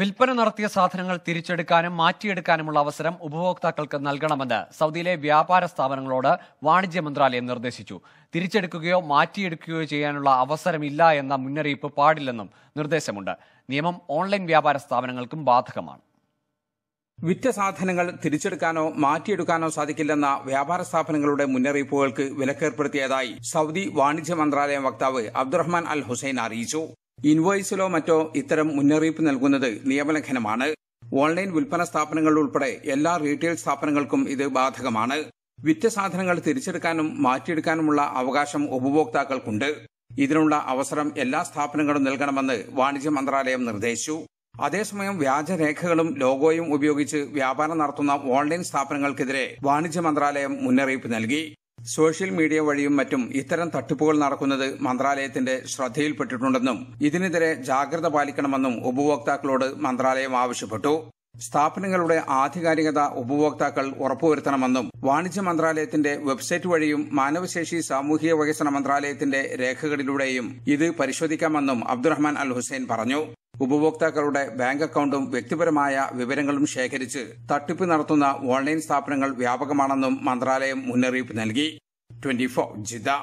വിൽപ്പന നടത്തിയ സാധനങ്ങൾ തിരിച്ചെടുക്കാനും മാറ്റിയെടുക്കാനുമുള്ള അവസരം ഉപഭോക്താക്കൾക്ക് നൽകണമെന്ന് സൗദിയിലെ വ്യാപാര സ്ഥാപനങ്ങളോട് വാണിജ്യ മന്ത്രാലയം നിർദ്ദേശിച്ചു തിരിച്ചെടുക്കുകയോ മാറ്റിയെടുക്കുകയോ ചെയ്യാനുള്ള അവസരമില്ല എന്ന മുന്നറിയിപ്പ് പാടില്ലെന്നും നിർദ്ദേശമുണ്ട് നിയമം ഓൺലൈൻ വ്യാപാര സ്ഥാപനങ്ങൾക്കും ബാധകമാണ് വിറ്റ സാധനങ്ങൾ തിരിച്ചെടുക്കാനോ മാറ്റിയെടുക്കാനോ സാധിക്കില്ലെന്ന വ്യാപാര സ്ഥാപനങ്ങളുടെ മുന്നറിയിപ്പുകൾക്ക് വിലക്കേർപ്പെടുത്തിയതായി സൗദി വാണിജ്യ മന്ത്രാലയം വക്താവ് അബ്ദുറഹ്മാൻ അൽ ഹുസൈൻ അറിയിച്ചു ഇൻവോയ്സിലോ മറ്റോ ഇത്തരം മുന്നറിയിപ്പ് നൽകുന്നത് നിയമലംഘനമാണ് ഓൺലൈൻ വിൽപ്പന സ്ഥാപനങ്ങൾ ഉൾപ്പെടെ എല്ലാ റീറ്റെയിൽ സ്ഥാപനങ്ങൾക്കും ഇത് ബാധകമാണ് വിറ്റ സാധനങ്ങൾ തിരിച്ചെടുക്കാനും മാറ്റിയെടുക്കാനുമുള്ള അവകാശം ഉപഭോക്താക്കൾക്കുണ്ട് ഇതിനുള്ള അവസരം എല്ലാ സ്ഥാപനങ്ങളും നൽകണമെന്ന് വാണിജ്യ മന്ത്രാലയം നിർദ്ദേശിച്ചു അതേസമയം വ്യാജരേഖകളും ലോഗോയും ഉപയോഗിച്ച് വ്യാപാരം നടത്തുന്ന ഓൺലൈൻ സ്ഥാപനങ്ങൾക്കെതിരെ വാണിജ്യ മന്ത്രാലയം മുന്നറിയിപ്പ് നൽകി സോഷ്യൽ മീഡിയ വഴിയും മറ്റും ഇത്തരം തട്ടിപ്പുകൾ നടക്കുന്നത് മന്ത്രാലയത്തിന്റെ ശ്രദ്ധയിൽപ്പെട്ടിട്ടുണ്ടെന്നും ഇതിനെതിരെ ജാഗ്രത പാലിക്കണമെന്നും ഉപഭോക്താക്കളോട് മന്ത്രാലയം ആവശ്യപ്പെട്ടു സ്ഥാപനങ്ങളുടെ ആധികാരികത ഉപഭോക്താക്കൾ ഉറപ്പുവരുത്തണമെന്നും വാണിജ്യ മന്ത്രാലയത്തിന്റെ വെബ്സൈറ്റ് വഴിയും മാനവശേഷി സാമൂഹിക വികസന മന്ത്രാലയത്തിന്റെ രേഖകളിലൂടെയും ഇത് പരിശോധിക്കാമെന്നും അബ്ദുറഹ്മാൻ അൽ ഹുസൈൻ പറഞ്ഞു ഉപഭോക്താക്കളുടെ ബാങ്ക് അക്കൌണ്ടും വ്യക്തിപരമായ വിവരങ്ങളും ശേഖരിച്ച് തട്ടിപ്പ് നടത്തുന്ന ഓൺലൈൻ സ്ഥാപനങ്ങൾ വ്യാപകമാണെന്നും മന്ത്രാലയം മുന്നറിയിപ്പ് നൽകി ട്വന്റി ജിദ്ദ